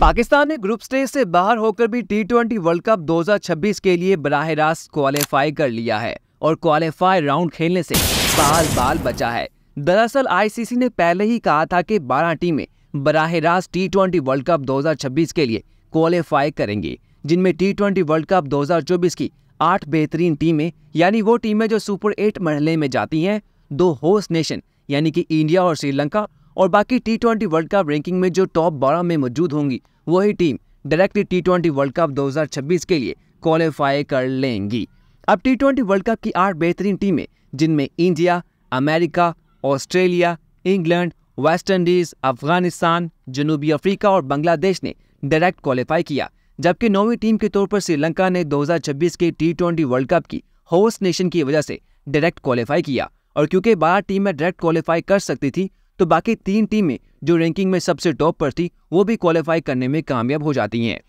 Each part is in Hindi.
पाकिस्तान ने ग्रुप स्टेज से बाहर होकर भी टी ट्वेंटी वर्ल्ड कप 2026 के लिए बराह रास्त क्वालिफाई कर लिया है और क्वालिफाई राउंड खेलने से बाल बाल बचा है दरअसल आईसीसी ने पहले ही कहा था कि 12 टीमें बराह रास्त टी ट्वेंटी वर्ल्ड कप 2026 के लिए क्वालिफाई करेंगी जिनमें टी ट्वेंटी वर्ल्ड कप 2024 की आठ बेहतरीन टीमें यानी वो टीमें जो सुपर एट मरहले में जाती हैं दो होस्ट नेशन यानी कि इंडिया और श्रीलंका और बाकी T twenty world cup ranking में जो टॉप बारह में मौजूद होंगी वही team directly T twenty world cup 2026 के लिए क्वालिफाई कर लेंगी अब टी ट्वेंटी वर्ल्ड कप की आठ बेहतरीन टीमें जिनमें India America Australia England West Indies Afghanistan जनूबी अफ्रीका और बांग्लादेश ने डायरेक्ट क्वालिफाई किया जबकि नौवीं टीम के तौर पर श्रीलंका ने 2026 के टी ट्वेंटी वर्ल्ड कप की होस्ट नेशन की वजह से डायरेक्ट क्वालिफाई किया और क्योंकि बारह टीमें डायरेक्ट क्वालिफाई कर सकती थी तो बाकी तीन टीमें जो रैंकिंग में सबसे टॉप पर थी वो भी क्वालिफाई करने में कामयाब हो जाती हैं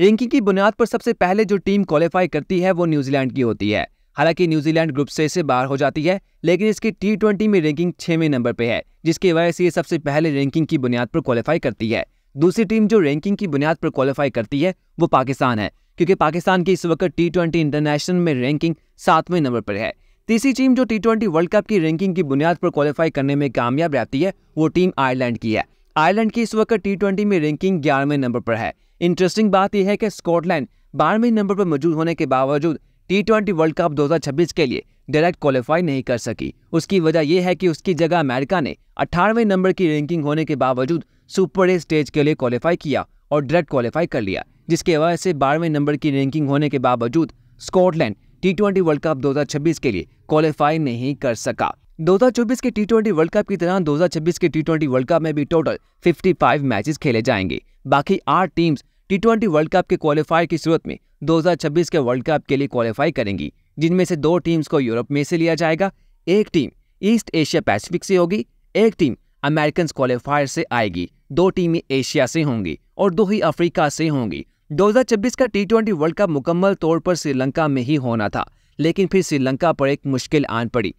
रैंकिंग की बुनियाद पर सबसे पहले जो टीम क्वालिफाई करती है वो न्यूजीलैंड की होती है हालांकि न्यूजीलैंड ग्रुप से से बाहर हो जाती है लेकिन इसकी टी ट्वेंटी में रैंकिंग छवें नंबर पर है जिसकी वजह से ये सबसे पहले रैंकिंग की बुनियाद पर क्वालिफाई करती है दूसरी टीम जो रैंकिंग की बुनियाद पर क्वालिफाई करती है वो पाकिस्तान है क्योंकि पाकिस्तान की इस वक्त टी ट्वेंटी इंटरनेशनल में रैंकिंग सातवें नंबर पर है तीसरी टीम जो टी ट्वेंटी वर्ल्ड कप की रैंकिंग की बुनियाद पर क्वालिफाई करने में कामयाब रहती है वो टीम आयरलैंड की है आयरलैंड की इस वक्त टी ट्वेंटी में रैंकिंग ग्यारहवें नंबर पर है इंटरेस्टिंग बात यह है कि स्कॉटलैंड बारहवें नंबर पर मौजूद होने के बावजूद टी ट्वेंटी वर्ल्ड कप 2026 के लिए डायरेक्ट क्वालिफाई नहीं कर सकी उसकी वजह यह है कि उसकी जगह अमेरिका ने 18वें नंबर की रैंकिंग होने के बावजूद सुपर ए स्टेज के लिए क्वालिफाई किया और डायरेक्ट क्वालिफाई कर लिया जिसके वजह से बारहवें नंबर की रैंकिंग होने के बावजूद Scotland T twenty world cup 2026 के लिए क्वालिफाई नहीं कर सका 2024 के टी ट्वेंटी वर्ल्ड कप की तरह 2026 के टी ट्वेंटी वर्ल्ड कप में भी टोटल 55 मैचेस खेले जाएंगे बाकी आठ teams T twenty world cup के क्वालिफायर की सूरत में 2026 के वर्ल्ड कप के लिए क्वालिफाई करेंगी जिनमें से दो टीम्स को यूरोप में से लिया जाएगा एक टीम ईस्ट एशिया पैसिफिक से होगी एक टीम अमेरिकन क्वालिफायर से आएगी दो टीमें एशिया से होंगी और दो ही अफ्रीका से होंगी 2026 का टी ट्वेंटी वर्ल्ड कप मुकम्मल तौर पर श्रीलंका में ही होना था लेकिन फिर श्रीलंका पर एक मुश्किल आन पड़ी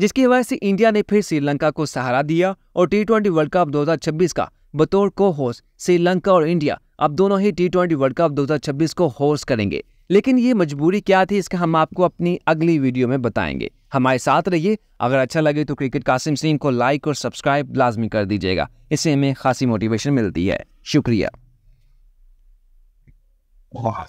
जिसकी वजह से इंडिया ने फिर श्रीलंका को सहारा दिया और टी ट्वेंटी वर्ल्ड कप 2026 का बतौर को होस्ट श्रीलंका और इंडिया अब दोनों ही टी ट्वेंटी वर्ल्ड कप 2026 को होस्ट करेंगे लेकिन ये मजबूरी क्या थी इसका हम आपको अपनी अगली वीडियो में बताएंगे हमारे साथ रहिए अगर अच्छा लगे तो क्रिकेट कासिम सिंह को लाइक और सब्सक्राइब लाजमी कर दीजिएगा इससे हमें खासी मोटिवेशन मिलती है शुक्रिया Oh.